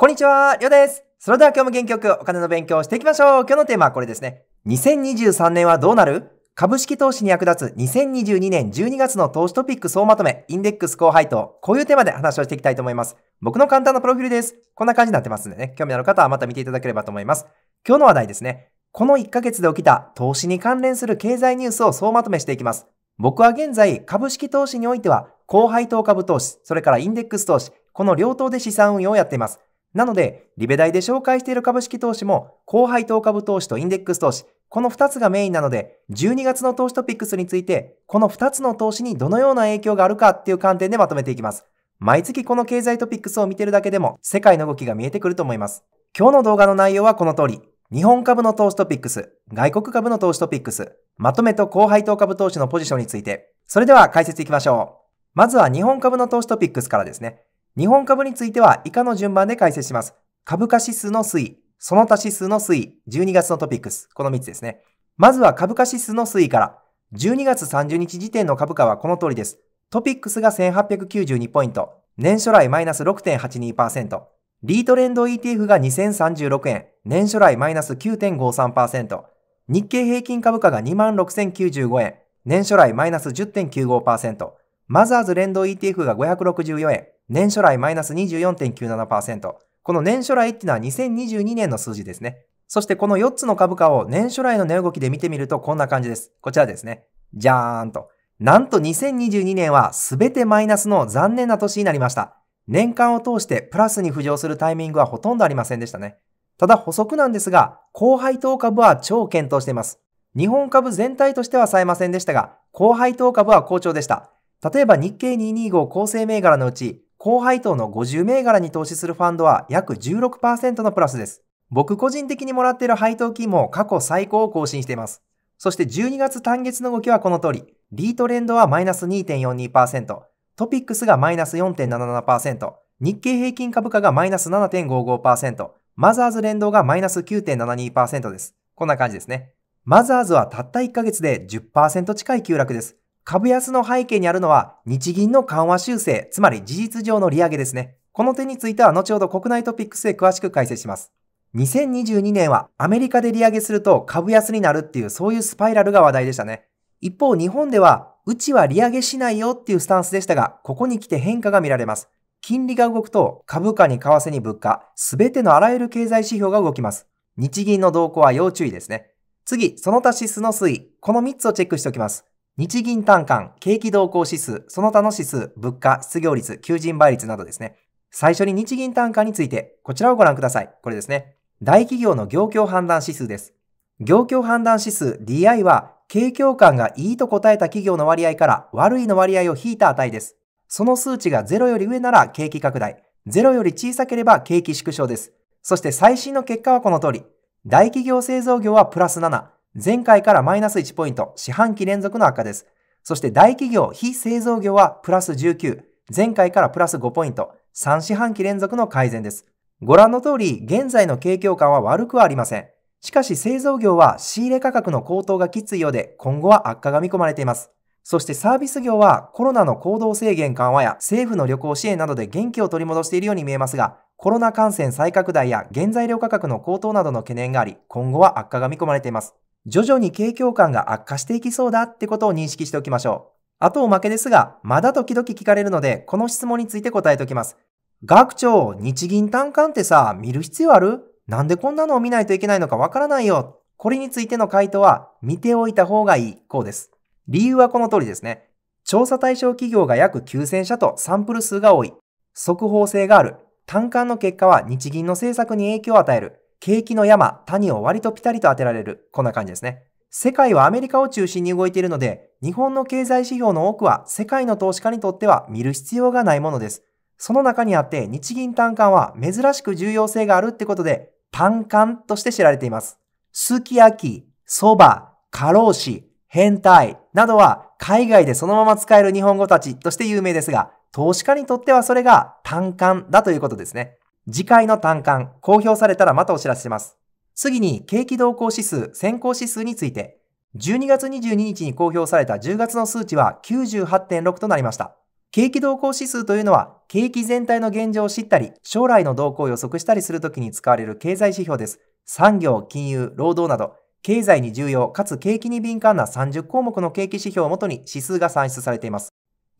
こんにちは、りょうです。それでは今日も元気よくお金の勉強をしていきましょう。今日のテーマはこれですね。2023年はどうなる株式投資に役立つ2022年12月の投資トピック総まとめ、インデックス高配当、こういうテーマで話をしていきたいと思います。僕の簡単なプロフィールです。こんな感じになってますんでね、興味のある方はまた見ていただければと思います。今日の話題ですね。この1ヶ月で起きた投資に関連する経済ニュースを総まとめしていきます。僕は現在、株式投資においては、高配当株投資、それからインデックス投資、この両党で資産運用をやっています。なので、リベ大で紹介している株式投資も、後輩当株投資とインデックス投資、この2つがメインなので、12月の投資トピックスについて、この2つの投資にどのような影響があるかっていう観点でまとめていきます。毎月この経済トピックスを見てるだけでも、世界の動きが見えてくると思います。今日の動画の内容はこの通り、日本株の投資トピックス、外国株の投資トピックス、まとめと後輩当株投資のポジションについて、それでは解説いきましょう。まずは日本株の投資トピックスからですね。日本株については以下の順番で解説します。株価指数の推移、その他指数の推移、12月のトピックス、この3つですね。まずは株価指数の推移から、12月30日時点の株価はこの通りです。トピックスが1892ポイント、年初来マイナス6.82%、リートレンド ETF が2036円、年初来マイナス9.53%、日経平均株価が26,095円、年初来マイナス10.95%、マザーズ連動 ETF が564円、年初来マイナス24.97%。この年初来っていうのは2022年の数字ですね。そしてこの4つの株価を年初来の値動きで見てみるとこんな感じです。こちらですね。じゃーんと。なんと2022年は全てマイナスの残念な年になりました。年間を通してプラスに浮上するタイミングはほとんどありませんでしたね。ただ補足なんですが、後配当株は超検討しています。日本株全体としては冴えませんでしたが、後配当株は好調でした。例えば日経225構成銘柄のうち、高配当の50銘柄に投資するファンドは約16%のプラスです。僕個人的にもらっている配当金も過去最高を更新しています。そして12月単月の動きはこの通り、リートレンドはマイナス2.42%、トピックスがマイナス4.77%、日経平均株価がマイナス7.55%、マザーズ連動がマイナス9.72%です。こんな感じですね。マザーズはたった1ヶ月で10%近い急落です。株安の背景にあるのは日銀の緩和修正、つまり事実上の利上げですね。この点については後ほど国内トピックスで詳しく解説します。2022年はアメリカで利上げすると株安になるっていうそういうスパイラルが話題でしたね。一方日本ではうちは利上げしないよっていうスタンスでしたが、ここに来て変化が見られます。金利が動くと株価に為替に物価、すべてのあらゆる経済指標が動きます。日銀の動向は要注意ですね。次、その他指数の推移。この3つをチェックしておきます。日銀短観、景気動向指数、その他の指数、物価、失業率、求人倍率などですね。最初に日銀単価について、こちらをご覧ください。これですね。大企業の業況判断指数です。業況判断指数 DI は、景況感がいいと答えた企業の割合から悪いの割合を引いた値です。その数値が0より上なら景気拡大、0より小さければ景気縮小です。そして最新の結果はこの通り。大企業製造業はプラス7、前回からマイナス1ポイント、四半期連続の悪化です。そして大企業、非製造業はプラス19、前回からプラス5ポイント、3四半期連続の改善です。ご覧の通り、現在の景況感は悪くはありません。しかし製造業は仕入れ価格の高騰がきついようで、今後は悪化が見込まれています。そしてサービス業はコロナの行動制限緩和や政府の旅行支援などで元気を取り戻しているように見えますが、コロナ感染再拡大や原材料価格の高騰などの懸念があり、今後は悪化が見込まれています。徐々に景況感が悪化していきそうだってことを認識しておきましょう。あとおまけですが、まだ時々聞かれるので、この質問について答えておきます。学長、日銀短観ってさ、見る必要あるなんでこんなのを見ないといけないのかわからないよ。これについての回答は、見ておいた方がいい、こうです。理由はこの通りですね。調査対象企業が約9000社とサンプル数が多い。速報性がある。単観の結果は日銀の政策に影響を与える。景気の山、谷を割とピタリと当てられる。こんな感じですね。世界はアメリカを中心に動いているので、日本の経済指標の多くは世界の投資家にとっては見る必要がないものです。その中にあって日銀短観は珍しく重要性があるってことで、単観として知られています。すき焼き、そば、過労死、変態などは海外でそのまま使える日本語たちとして有名ですが、投資家にとってはそれが単管だということですね。次回の単管、公表されたらまたお知らせします。次に、景気動向指数、先行指数について、12月22日に公表された10月の数値は98.6となりました。景気動向指数というのは、景気全体の現状を知ったり、将来の動向を予測したりするときに使われる経済指標です。産業、金融、労働など、経済に重要かつ景気に敏感な30項目の景気指標をもとに指数が算出されています。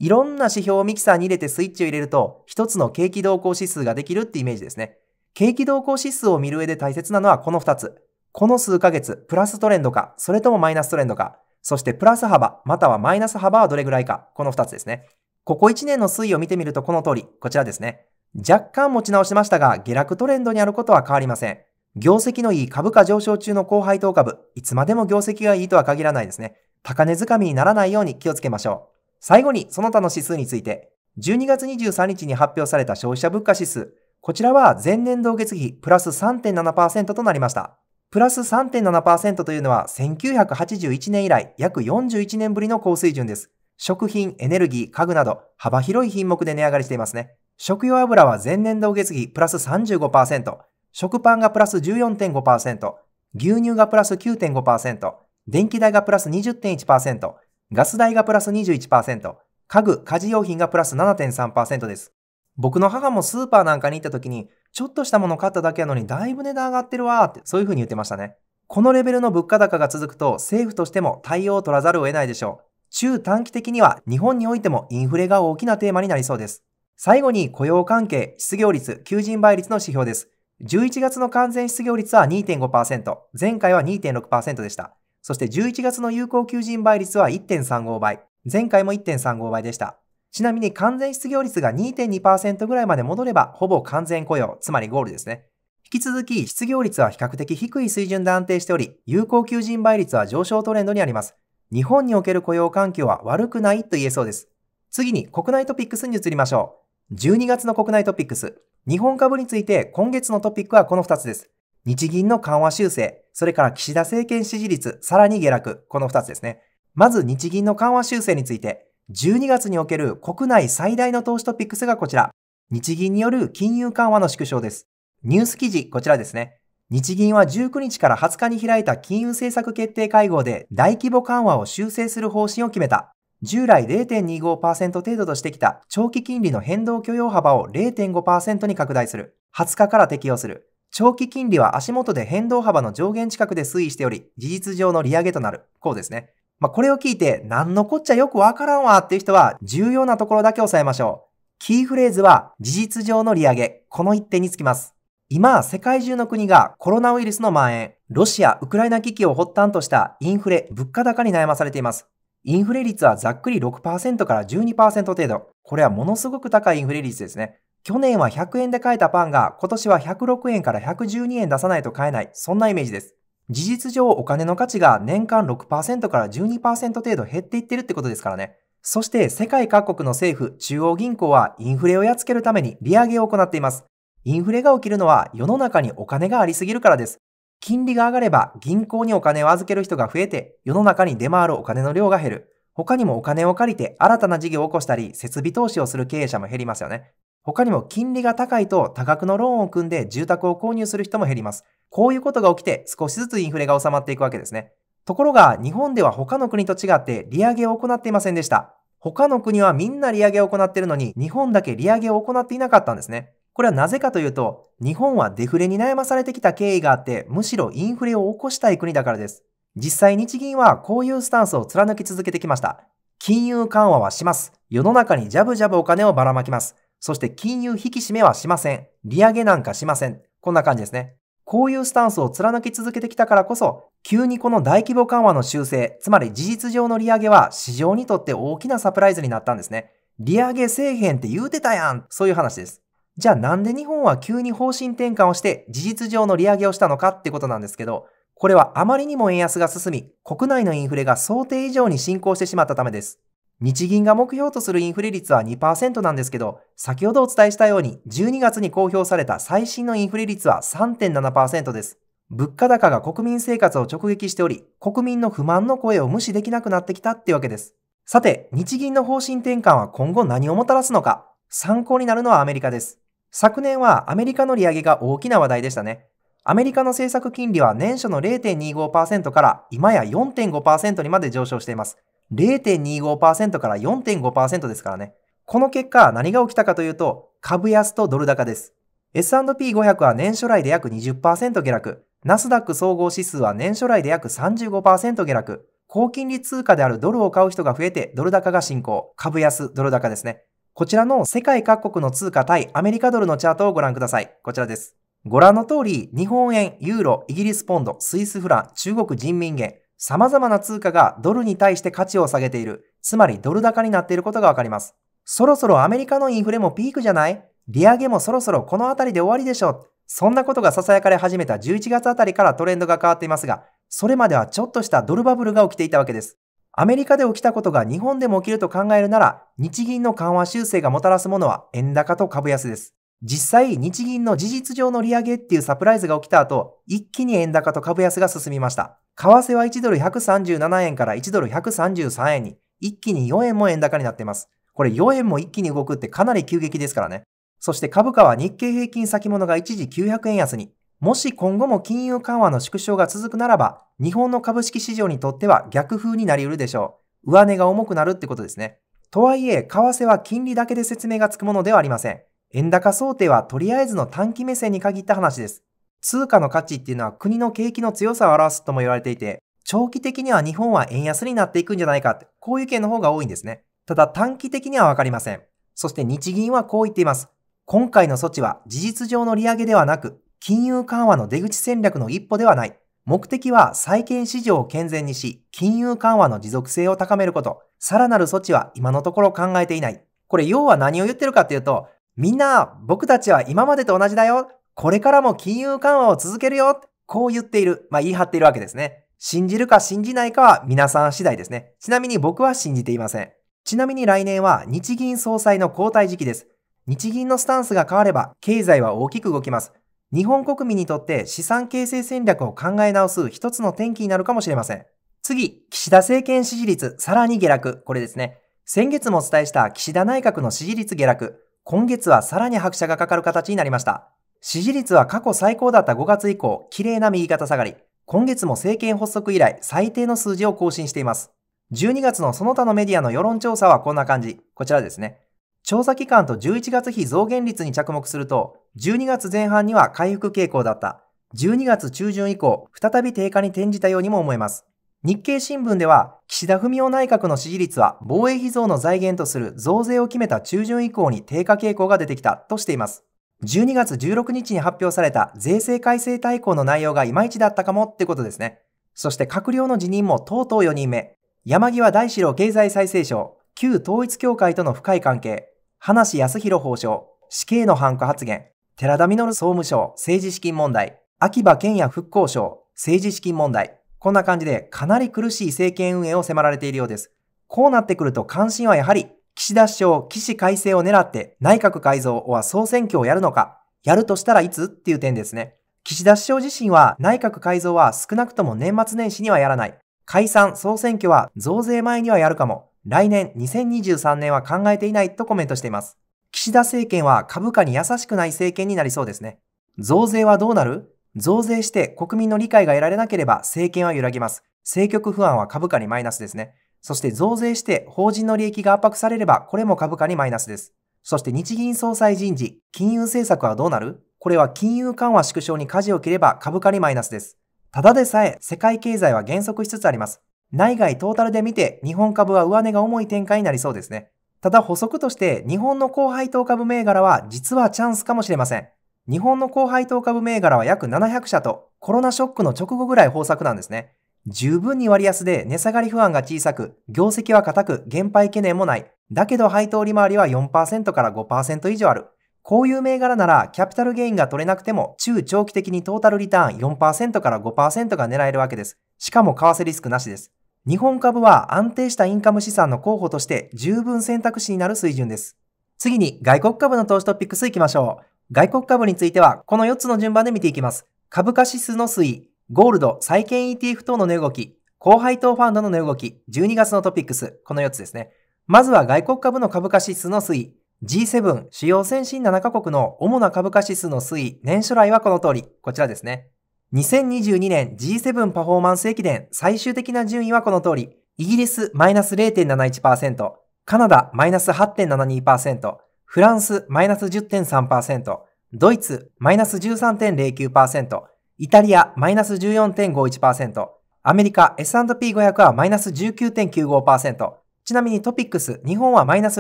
いろんな指標をミキサーに入れてスイッチを入れると、一つの景気動向指数ができるってイメージですね。景気動向指数を見る上で大切なのはこの2つ。この数ヶ月、プラストレンドか、それともマイナストレンドか、そしてプラス幅、またはマイナス幅はどれぐらいか、この2つですね。ここ1年の推移を見てみるとこの通り、こちらですね。若干持ち直しましたが、下落トレンドにあることは変わりません。業績のいい株価上昇中の高配当株、いつまでも業績がいいとは限らないですね。高値掴みにならないように気をつけましょう。最後にその他の指数について、12月23日に発表された消費者物価指数、こちらは前年同月比プラス3.7%となりました。プラス3.7%というのは1981年以来約41年ぶりの高水準です。食品、エネルギー、家具など幅広い品目で値上がりしていますね。食用油は前年同月比プラス35%、食パンがプラス14.5%、牛乳がプラス9.5%、電気代がプラス20.1%、ガス代がプラス21%、家具・家事用品がプラス7.3%です。僕の母もスーパーなんかに行った時に、ちょっとしたもの買っただけやのにだいぶ値段上がってるわーって、そういう風に言ってましたね。このレベルの物価高が続くと政府としても対応を取らざるを得ないでしょう。中短期的には日本においてもインフレが大きなテーマになりそうです。最後に雇用関係、失業率、求人倍率の指標です。11月の完全失業率は2.5%、前回は2.6%でした。そして11月の有効求人倍率は1.35倍。前回も1.35倍でした。ちなみに完全失業率が2.2%ぐらいまで戻れば、ほぼ完全雇用、つまりゴールですね。引き続き、失業率は比較的低い水準で安定しており、有効求人倍率は上昇トレンドにあります。日本における雇用環境は悪くないと言えそうです。次に国内トピックスに移りましょう。12月の国内トピックス。日本株について今月のトピックはこの2つです。日銀の緩和修正、それから岸田政権支持率、さらに下落、この二つですね。まず日銀の緩和修正について、12月における国内最大の投資トピックスがこちら。日銀による金融緩和の縮小です。ニュース記事、こちらですね。日銀は19日から20日に開いた金融政策決定会合で大規模緩和を修正する方針を決めた。従来0.25%程度としてきた長期金利の変動許容幅を0.5%に拡大する。20日から適用する。長期金利は足元で変動幅の上限近くで推移しており、事実上の利上げとなる。こうですね。まあ、これを聞いて、なんのこっちゃよくわからんわっていう人は、重要なところだけ押さえましょう。キーフレーズは、事実上の利上げ。この一点につきます。今、世界中の国がコロナウイルスの蔓延、ロシア・ウクライナ危機を発端としたインフレ、物価高に悩まされています。インフレ率はざっくり6%から12%程度。これはものすごく高いインフレ率ですね。去年は100円で買えたパンが今年は106円から112円出さないと買えない、そんなイメージです。事実上お金の価値が年間6%から12%程度減っていってるってことですからね。そして世界各国の政府、中央銀行はインフレをやっつけるために利上げを行っています。インフレが起きるのは世の中にお金がありすぎるからです。金利が上がれば銀行にお金を預ける人が増えて世の中に出回るお金の量が減る。他にもお金を借りて新たな事業を起こしたり設備投資をする経営者も減りますよね。他にも金利が高いと多額のローンを組んで住宅を購入する人も減ります。こういうことが起きて少しずつインフレが収まっていくわけですね。ところが日本では他の国と違って利上げを行っていませんでした。他の国はみんな利上げを行っているのに日本だけ利上げを行っていなかったんですね。これはなぜかというと日本はデフレに悩まされてきた経緯があってむしろインフレを起こしたい国だからです。実際日銀はこういうスタンスを貫き続けてきました。金融緩和はします。世の中にジャブジャブお金をばらまきます。そして金融引き締めはしません。利上げなんかしません。こんな感じですね。こういうスタンスを貫き続けてきたからこそ、急にこの大規模緩和の修正、つまり事実上の利上げは市場にとって大きなサプライズになったんですね。利上げせえへんって言うてたやんそういう話です。じゃあなんで日本は急に方針転換をして事実上の利上げをしたのかってことなんですけど、これはあまりにも円安が進み、国内のインフレが想定以上に進行してしまったためです。日銀が目標とするインフレ率は2%なんですけど、先ほどお伝えしたように、12月に公表された最新のインフレ率は3.7%です。物価高が国民生活を直撃しており、国民の不満の声を無視できなくなってきたってわけです。さて、日銀の方針転換は今後何をもたらすのか、参考になるのはアメリカです。昨年はアメリカの利上げが大きな話題でしたね。アメリカの政策金利は年初の0.25%から今や4.5%にまで上昇しています。0.25%から4.5%ですからね。この結果、何が起きたかというと、株安とドル高です。S&P500 は年初来で約20%下落、ナスダック総合指数は年初来で約35%下落、高金利通貨であるドルを買う人が増えてドル高が進行、株安、ドル高ですね。こちらの世界各国の通貨対アメリカドルのチャートをご覧ください。こちらです。ご覧の通り、日本円、ユーロ、イギリスポンド、スイスフラン、中国人民元、様々な通貨がドルに対して価値を下げている、つまりドル高になっていることがわかります。そろそろアメリカのインフレもピークじゃない利上げもそろそろこの辺りで終わりでしょう。そんなことが囁かれ始めた11月あたりからトレンドが変わっていますが、それまではちょっとしたドルバブルが起きていたわけです。アメリカで起きたことが日本でも起きると考えるなら、日銀の緩和修正がもたらすものは円高と株安です。実際、日銀の事実上の利上げっていうサプライズが起きた後、一気に円高と株安が進みました。為替は1ドル137円から1ドル133円に、一気に4円も円高になっています。これ4円も一気に動くってかなり急激ですからね。そして株価は日経平均先物が一時900円安に。もし今後も金融緩和の縮小が続くならば、日本の株式市場にとっては逆風になり得るでしょう。上値が重くなるってことですね。とはいえ、為替は金利だけで説明がつくものではありません。円高想定はとりあえずの短期目線に限った話です。通貨の価値っていうのは国の景気の強さを表すとも言われていて、長期的には日本は円安になっていくんじゃないかって、こういう件の方が多いんですね。ただ短期的にはわかりません。そして日銀はこう言っています。今回の措置は事実上の利上げではなく、金融緩和の出口戦略の一歩ではない。目的は債券市場を健全にし、金融緩和の持続性を高めること。さらなる措置は今のところ考えていない。これ要は何を言ってるかっていうと、みんな、僕たちは今までと同じだよ。これからも金融緩和を続けるよ。こう言っている。まあ、言い張っているわけですね。信じるか信じないかは皆さん次第ですね。ちなみに僕は信じていません。ちなみに来年は日銀総裁の交代時期です。日銀のスタンスが変われば経済は大きく動きます。日本国民にとって資産形成戦略を考え直す一つの転機になるかもしれません。次、岸田政権支持率、さらに下落。これですね。先月もお伝えした岸田内閣の支持率下落。今月はさらに拍車がかかる形になりました。支持率は過去最高だった5月以降、綺麗な右肩下がり。今月も政権発足以来、最低の数字を更新しています。12月のその他のメディアの世論調査はこんな感じ。こちらですね。調査期間と11月比増減率に着目すると、12月前半には回復傾向だった。12月中旬以降、再び低下に転じたようにも思えます。日経新聞では、岸田文雄内閣の支持率は防衛費増の財源とする増税を決めた中旬以降に低下傾向が出てきたとしています。12月16日に発表された税制改正大綱の内容がいまいちだったかもってことですね。そして閣僚の辞任もとうとう4人目。山際大志郎経済再生省、旧統一協会との深い関係、花志康弘法相、死刑の判子発言、寺田稔総務省、政治資金問題、秋葉賢也復興省、政治資金問題、こんな感じでかなり苦しい政権運営を迫られているようです。こうなってくると関心はやはり、岸田首相、岸改正を狙って内閣改造は総選挙をやるのか、やるとしたらいつっていう点ですね。岸田首相自身は内閣改造は少なくとも年末年始にはやらない。解散、総選挙は増税前にはやるかも。来年2023年は考えていないとコメントしています。岸田政権は株価に優しくない政権になりそうですね。増税はどうなる増税して国民の理解が得られなければ政権は揺らぎます。政局不安は株価にマイナスですね。そして増税して法人の利益が圧迫されればこれも株価にマイナスです。そして日銀総裁人事、金融政策はどうなるこれは金融緩和縮小に舵を切れば株価にマイナスです。ただでさえ世界経済は減速しつつあります。内外トータルで見て日本株は上値が重い展開になりそうですね。ただ補足として日本の後輩等株銘柄は実はチャンスかもしれません。日本の高配当株銘柄は約700社とコロナショックの直後ぐらい豊作なんですね。十分に割安で値下がり不安が小さく、業績は固く、減配懸念もない。だけど配当利回りは4%から5%以上ある。こういう銘柄ならキャピタルゲインが取れなくても中長期的にトータルリターン4%から5%が狙えるわけです。しかも為替リスクなしです。日本株は安定したインカム資産の候補として十分選択肢になる水準です。次に外国株の投資トピックス行きましょう。外国株については、この4つの順番で見ていきます。株価指数の推移、ゴールド、債券 ETF 等の値動き、高配当ファンドの値動き、12月のトピックス、この4つですね。まずは外国株の株価指数の推移、G7、主要先進7カ国の主な株価指数の推移、年初来はこの通り、こちらですね。2022年 G7 パフォーマンス駅伝、最終的な順位はこの通り、イギリスマイナス0.71%、カナダマイナス8.72%、フランスマイナス10.3%、ドイツマイナス13.09%、イタリアマイナス14.51%、アメリカ S&P500 はマイナス19.95%、ちなみにトピックス、日本はマイナス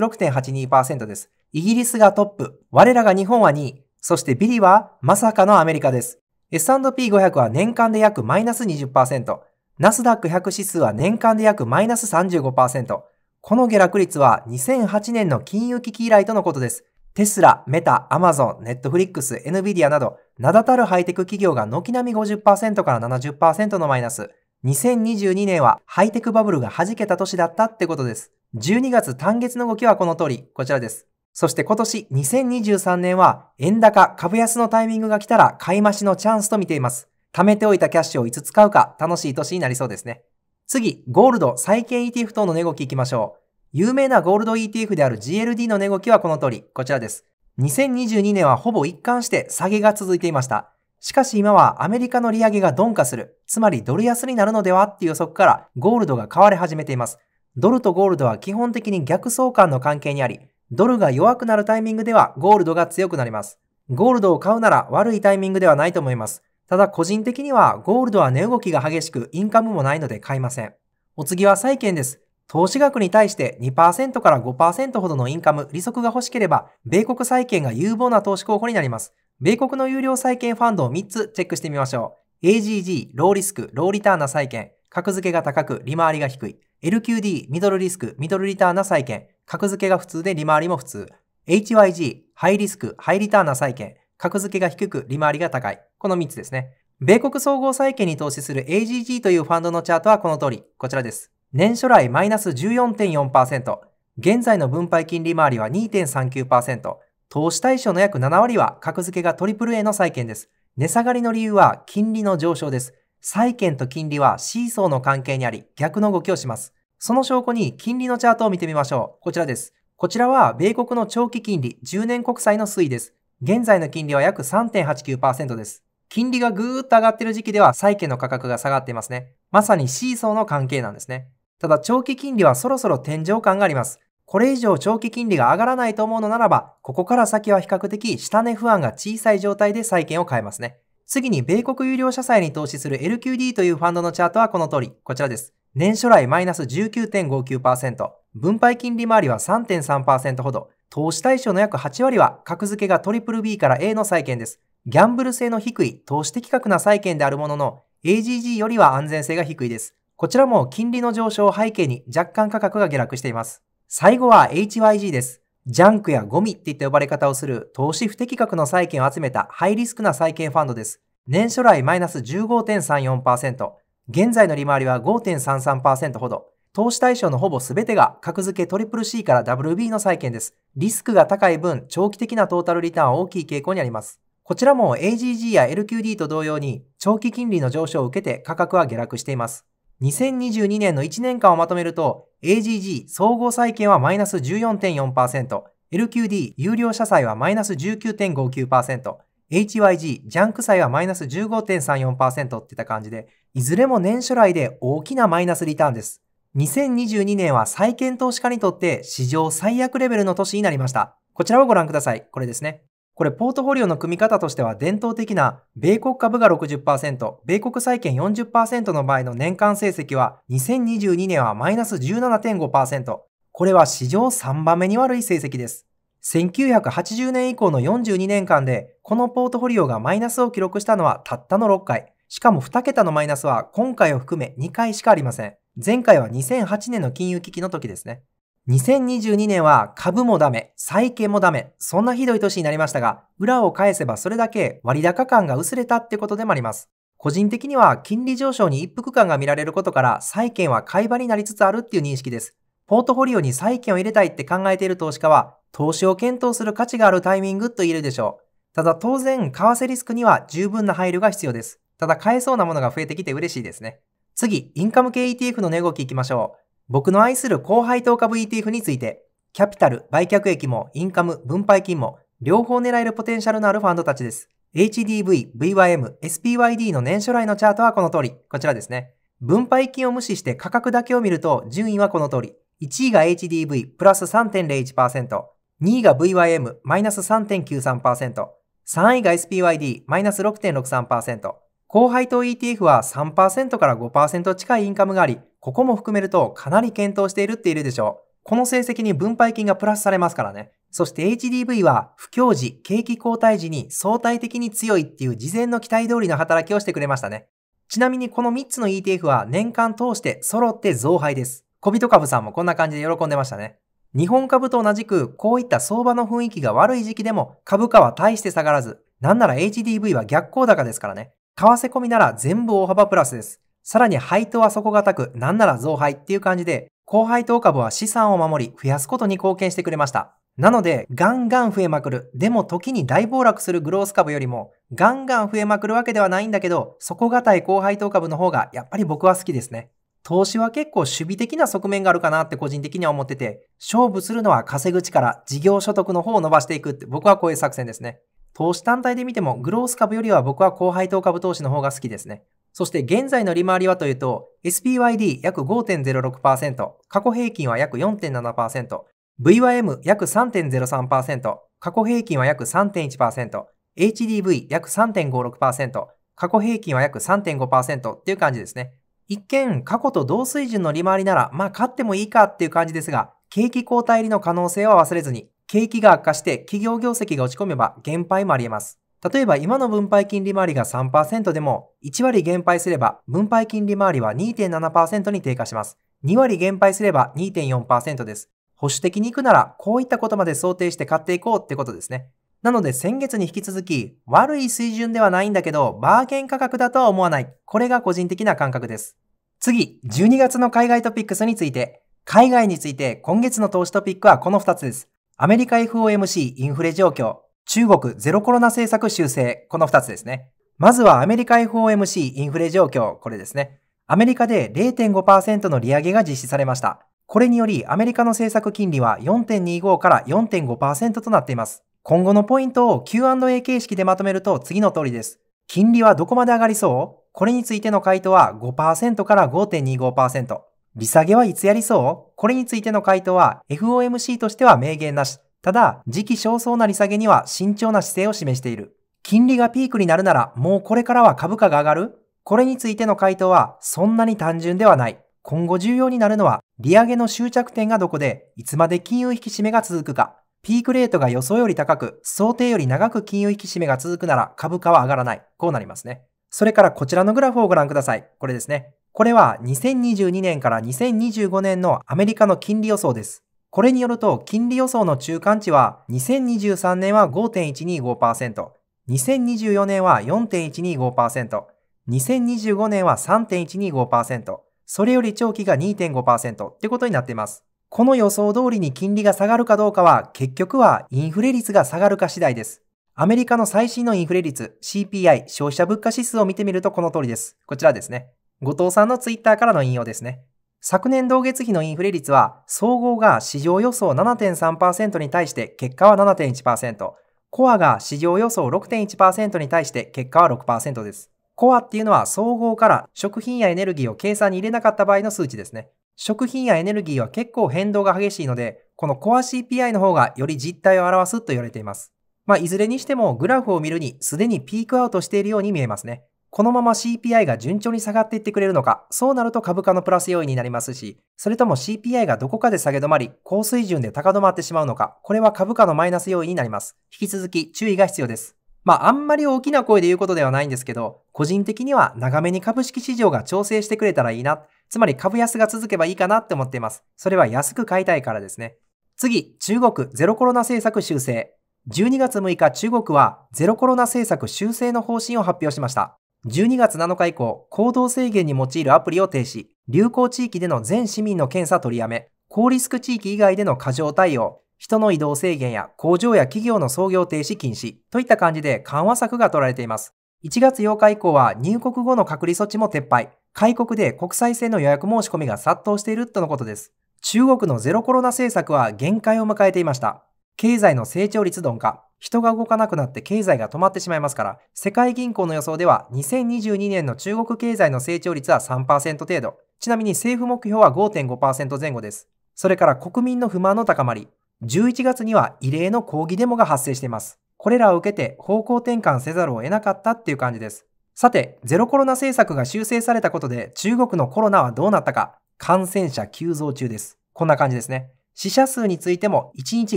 6.82%です。イギリスがトップ、我らが日本は2位、そしてビリはまさかのアメリカです。S&P500 は年間で約マイナス20%、ナスダック100指数は年間で約マイナス35%、この下落率は2008年の金融危機以来とのことです。テスラ、メタ、アマゾン、ネットフリックス、エヌビディアなど、名だたるハイテク企業が軒並み50%から70%のマイナス。2022年はハイテクバブルが弾けた年だったってことです。12月単月の動きはこの通り、こちらです。そして今年2023年は円高、株安のタイミングが来たら買い増しのチャンスと見ています。貯めておいたキャッシュをいつ使うか楽しい年になりそうですね。次、ゴールド、債券 ETF 等の値動きいきましょう。有名なゴールド ETF である GLD の値動きはこの通り、こちらです。2022年はほぼ一貫して下げが続いていました。しかし今はアメリカの利上げが鈍化する、つまりドル安になるのではっていう予測からゴールドが買われ始めています。ドルとゴールドは基本的に逆相関の関係にあり、ドルが弱くなるタイミングではゴールドが強くなります。ゴールドを買うなら悪いタイミングではないと思います。ただ個人的にはゴールドは値動きが激しくインカムもないので買いません。お次は債券です。投資額に対して2%から5%ほどのインカム、利息が欲しければ、米国債券が有望な投資候補になります。米国の有料債券ファンドを3つチェックしてみましょう。AGG、ローリスク、ローリターンな債券、格付けが高く、利回りが低い。LQD、ミドルリスク、ミドルリターンな債券、格付けが普通で利回りも普通。HYG、ハイリスク、ハイリターンな債券、格付けが低く利回りが高い。この3つですね。米国総合債券に投資する AGG というファンドのチャートはこの通り、こちらです。年初来マイナス14.4%、現在の分配金利回りは2.39%、投資対象の約7割は格付けが AAA の債券です。値下がりの理由は金利の上昇です。債券と金利はシーソーの関係にあり逆の動きをします。その証拠に金利のチャートを見てみましょう。こちらです。こちらは米国の長期金利10年国債の推移です。現在の金利は約3.89%です。金利がぐーっと上がってる時期では債券の価格が下がっていますね。まさにシーソーの関係なんですね。ただ長期金利はそろそろ天井感があります。これ以上長期金利が上がらないと思うのならば、ここから先は比較的下値不安が小さい状態で債券を買えますね。次に米国有料社債に投資する LQD というファンドのチャートはこの通り、こちらです。年初来マイナス19.59%、分配金利回りは3.3%ほど、投資対象の約8割は格付けが BBB から A の債券です。ギャンブル性の低い投資的確な債券であるものの AGG よりは安全性が低いです。こちらも金利の上昇を背景に若干価格が下落しています。最後は HYG です。ジャンクやゴミっていった呼ばれ方をする投資不適格の債券を集めたハイリスクな債券ファンドです。年初来マイナス15.34%、現在の利回りは5.33%ほど。投資対象のほぼ全てが格付け CCC から WB の債券です。リスクが高い分、長期的なトータルリターンは大きい傾向にあります。こちらも AGG や LQD と同様に、長期金利の上昇を受けて価格は下落しています。2022年の1年間をまとめると、AGG 総合債券はマイナス14.4%、LQD 有料社債はマイナス19.59%、HYG ジャンク債はマイナス15.34%っていった感じで、いずれも年初来で大きなマイナスリターンです。2022年は債券投資家にとって史上最悪レベルの年になりました。こちらをご覧ください。これですね。これ、ポートフォリオの組み方としては伝統的な米国株が60%、米国債券40%の場合の年間成績は2022年はマイナス17.5%。これは史上3番目に悪い成績です。1980年以降の42年間で、このポートフォリオがマイナスを記録したのはたったの6回。しかも2桁のマイナスは今回を含め2回しかありません。前回は2008年の金融危機の時ですね。2022年は株もダメ、債券もダメ、そんなひどい年になりましたが、裏を返せばそれだけ割高感が薄れたってことでもあります。個人的には金利上昇に一服感が見られることから債券は買い場になりつつあるっていう認識です。ポートフォリオに債券を入れたいって考えている投資家は、投資を検討する価値があるタイミングと言えるでしょう。ただ当然、為替リスクには十分な配慮が必要です。ただ買えそうなものが増えてきて嬉しいですね。次、インカム系 ETF の値動きいきましょう。僕の愛する後輩当株 ETF について、キャピタル、売却益も、インカム、分配金も、両方狙えるポテンシャルのあるファンドたちです。HDV、VYM、SPYD の年初来のチャートはこの通り、こちらですね。分配金を無視して価格だけを見ると、順位はこの通り。1位が HDV、プラス3.01%。2位が VYM、マイナス3.93%。3位が SPYD、マイナス6.63%。後配当 ETF は3%から5%近いインカムがあり、ここも含めるとかなり検討しているっているでしょう。この成績に分配金がプラスされますからね。そして HDV は不況時、景気後退時に相対的に強いっていう事前の期待通りの働きをしてくれましたね。ちなみにこの3つの ETF は年間通して揃って増配です。小人株さんもこんな感じで喜んでましたね。日本株と同じくこういった相場の雰囲気が悪い時期でも株価は大して下がらず、なんなら HDV は逆行高ですからね。為替込みなら全部大幅プラスです。さらに配当は底堅く、なんなら増配っていう感じで、高配当株は資産を守り、増やすことに貢献してくれました。なので、ガンガン増えまくる。でも時に大暴落するグロース株よりも、ガンガン増えまくるわけではないんだけど、底堅い高配当株の方がやっぱり僕は好きですね。投資は結構守備的な側面があるかなって個人的には思ってて、勝負するのは稼ぐ力、事業所得の方を伸ばしていくって僕はこういう作戦ですね。投資単体で見てもグロース株よりは僕は高配当株投資の方が好きですね。そして現在の利回りはというと、SPYD 約5.06%、過去平均は約4.7%、VYM 約3.03%、過去平均は約3.1%、HDV 約3.56%、過去平均は約3.5%っていう感じですね。一見、過去と同水準の利回りなら、まあ勝ってもいいかっていう感じですが、景気後退入りの可能性は忘れずに、景気が悪化して企業業績が落ち込めば減配もあり得ます。例えば今の分配金利回りが3%でも1割減配すれば分配金利回りは2.7%に低下します。2割減配すれば2.4%です。保守的に行くならこういったことまで想定して買っていこうってことですね。なので先月に引き続き悪い水準ではないんだけどバーゲン価格だとは思わない。これが個人的な感覚です。次、12月の海外トピックスについて。海外について今月の投資トピックはこの2つです。アメリカ FOMC インフレ状況、中国ゼロコロナ政策修正、この二つですね。まずはアメリカ FOMC インフレ状況、これですね。アメリカで0.5%の利上げが実施されました。これによりアメリカの政策金利は4.25から4.5%となっています。今後のポイントを Q&A 形式でまとめると次の通りです。金利はどこまで上がりそうこれについての回答は5%から5.25%。利下げはいつやりそうこれについての回答は FOMC としては明言なし。ただ、時期尚早な利下げには慎重な姿勢を示している。金利がピークになるならもうこれからは株価が上がるこれについての回答はそんなに単純ではない。今後重要になるのは利上げの終着点がどこで、いつまで金融引き締めが続くか。ピークレートが予想より高く、想定より長く金融引き締めが続くなら株価は上がらない。こうなりますね。それからこちらのグラフをご覧ください。これですね。これは2022年から2025年のアメリカの金利予想です。これによると金利予想の中間値は2023年は5.125%、2024年は4.125%、2025年は3.125%、それより長期が2.5%ってことになっています。この予想通りに金利が下がるかどうかは結局はインフレ率が下がるか次第です。アメリカの最新のインフレ率 CPI 消費者物価指数を見てみるとこの通りです。こちらですね。後藤さんのツイッターからの引用ですね。昨年同月比のインフレ率は、総合が市場予想7.3%に対して結果は7.1%、コアが市場予想6.1%に対して結果は6%です。コアっていうのは総合から食品やエネルギーを計算に入れなかった場合の数値ですね。食品やエネルギーは結構変動が激しいので、このコア CPI の方がより実態を表すと言われています。まあ、いずれにしてもグラフを見るにすでにピークアウトしているように見えますね。このまま CPI が順調に下がっていってくれるのか、そうなると株価のプラス要因になりますし、それとも CPI がどこかで下げ止まり、高水準で高止まってしまうのか、これは株価のマイナス要因になります。引き続き注意が必要です。まあ、あんまり大きな声で言うことではないんですけど、個人的には長めに株式市場が調整してくれたらいいな、つまり株安が続けばいいかなって思っています。それは安く買いたいからですね。次、中国ゼロコロナ政策修正。12月6日中国はゼロコロナ政策修正の方針を発表しました。12月7日以降、行動制限に用いるアプリを停止、流行地域での全市民の検査取りやめ、高リスク地域以外での過剰対応、人の移動制限や工場や企業の操業停止禁止といった感じで緩和策が取られています。1月8日以降は入国後の隔離措置も撤廃、開国で国際線の予約申し込みが殺到しているとのことです。中国のゼロコロナ政策は限界を迎えていました。経済の成長率鈍化、人が動かなくなって経済が止まってしまいますから、世界銀行の予想では2022年の中国経済の成長率は3%程度。ちなみに政府目標は5.5%前後です。それから国民の不満の高まり、11月には異例の抗議デモが発生しています。これらを受けて方向転換せざるを得なかったっていう感じです。さて、ゼロコロナ政策が修正されたことで中国のコロナはどうなったか、感染者急増中です。こんな感じですね。死者数についても1日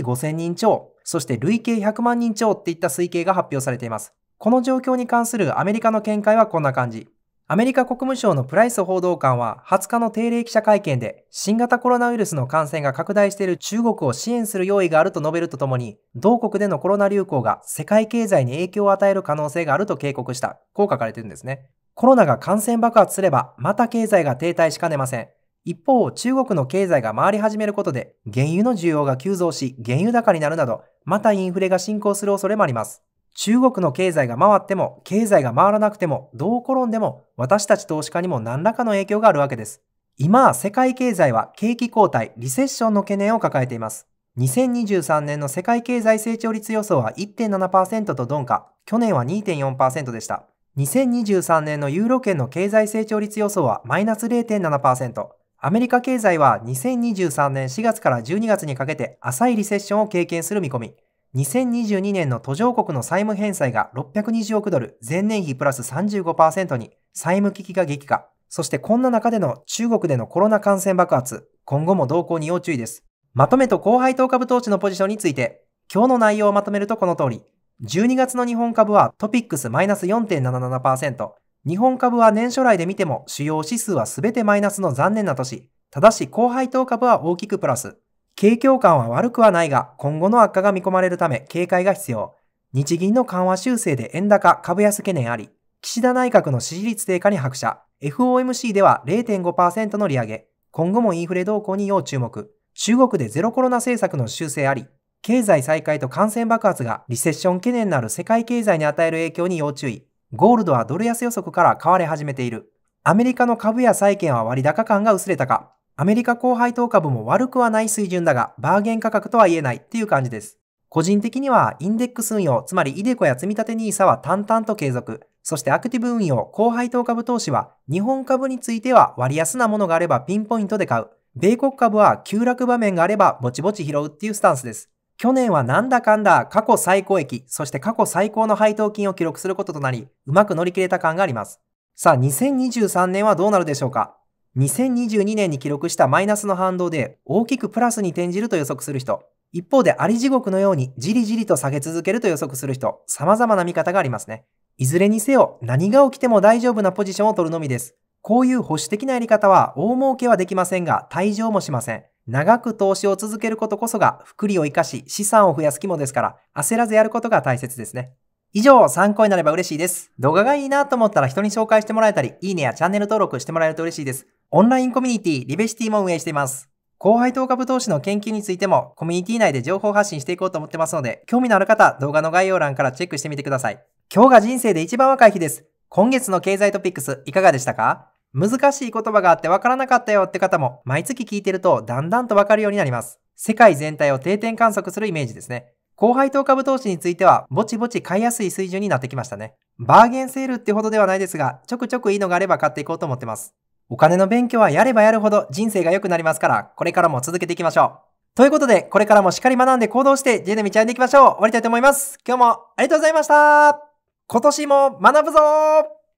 5000人超そして累計100万人超っていった推計が発表されています。この状況に関するアメリカの見解はこんな感じ。アメリカ国務省のプライス報道官は20日の定例記者会見で新型コロナウイルスの感染が拡大している中国を支援する用意があると述べるとともに同国でのコロナ流行が世界経済に影響を与える可能性があると警告したこう書かれてるんですねコロナが感染爆発すればまた経済が停滞しかねません一方、中国の経済が回り始めることで、原油の需要が急増し、原油高になるなど、またインフレが進行する恐れもあります。中国の経済が回っても、経済が回らなくても、どう転んでも、私たち投資家にも何らかの影響があるわけです。今、世界経済は景気後退、リセッションの懸念を抱えています。2023年の世界経済成長率予想は1.7%と鈍化、去年は2.4%でした。2023年のユーロ圏の経済成長率予想はマイナス0.7%。アメリカ経済は2023年4月から12月にかけて浅いリセッションを経験する見込み。2022年の途上国の債務返済が620億ドル、前年比プラス35%に、債務危機が激化。そしてこんな中での中国でのコロナ感染爆発、今後も動向に要注意です。まとめと後輩当株投資のポジションについて、今日の内容をまとめるとこの通り、12月の日本株はトピックスマイナス4.77%、日本株は年初来で見ても主要指数は全てマイナスの残念な年。ただし高配当株は大きくプラス。景況感は悪くはないが、今後の悪化が見込まれるため警戒が必要。日銀の緩和修正で円高、株安懸念あり、岸田内閣の支持率低下に拍車。FOMC では0.5%の利上げ。今後もインフレ動向に要注目。中国でゼロコロナ政策の修正あり、経済再開と感染爆発がリセッション懸念のある世界経済に与える影響に要注意。ゴールドはドル安予測から買われ始めている。アメリカの株や債券は割高感が薄れたか。アメリカ高配当株も悪くはない水準だが、バーゲン価格とは言えないっていう感じです。個人的には、インデックス運用、つまりイデコや積立 NISA は淡々と継続。そしてアクティブ運用、高配当株投資は、日本株については割安なものがあればピンポイントで買う。米国株は急落場面があればぼちぼち拾うっていうスタンスです。去年はなんだかんだ過去最高益、そして過去最高の配当金を記録することとなり、うまく乗り切れた感があります。さあ、2023年はどうなるでしょうか2022年に記録したマイナスの反動で大きくプラスに転じると予測する人、一方であり地獄のようにじりじりと下げ続けると予測する人、様々な見方がありますね。いずれにせよ、何が起きても大丈夫なポジションを取るのみです。こういう保守的なやり方は大儲けはできませんが、退場もしません。長く投資を続けることこそが福利を生かし資産を増やす肝ですから焦らずやることが大切ですね。以上、参考になれば嬉しいです。動画がいいなと思ったら人に紹介してもらえたり、いいねやチャンネル登録してもらえると嬉しいです。オンラインコミュニティ、リベシティも運営しています。後輩投株投資の研究についても、コミュニティ内で情報発信していこうと思ってますので、興味のある方、動画の概要欄からチェックしてみてください。今日が人生で一番若い日です。今月の経済トピックス、いかがでしたか難しい言葉があってわからなかったよって方も、毎月聞いてるとだんだんとわかるようになります。世界全体を定点観測するイメージですね。後輩等株投資については、ぼちぼち買いやすい水準になってきましたね。バーゲンセールってほどではないですが、ちょくちょくいいのがあれば買っていこうと思ってます。お金の勉強はやればやるほど人生が良くなりますから、これからも続けていきましょう。ということで、これからもしっかり学んで行動して、ジェネミちゃんでいきましょう。終わりたいと思います。今日もありがとうございました。今年も学ぶぞ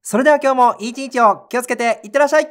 それでは今日もいい一日を気をつけていってらっしゃい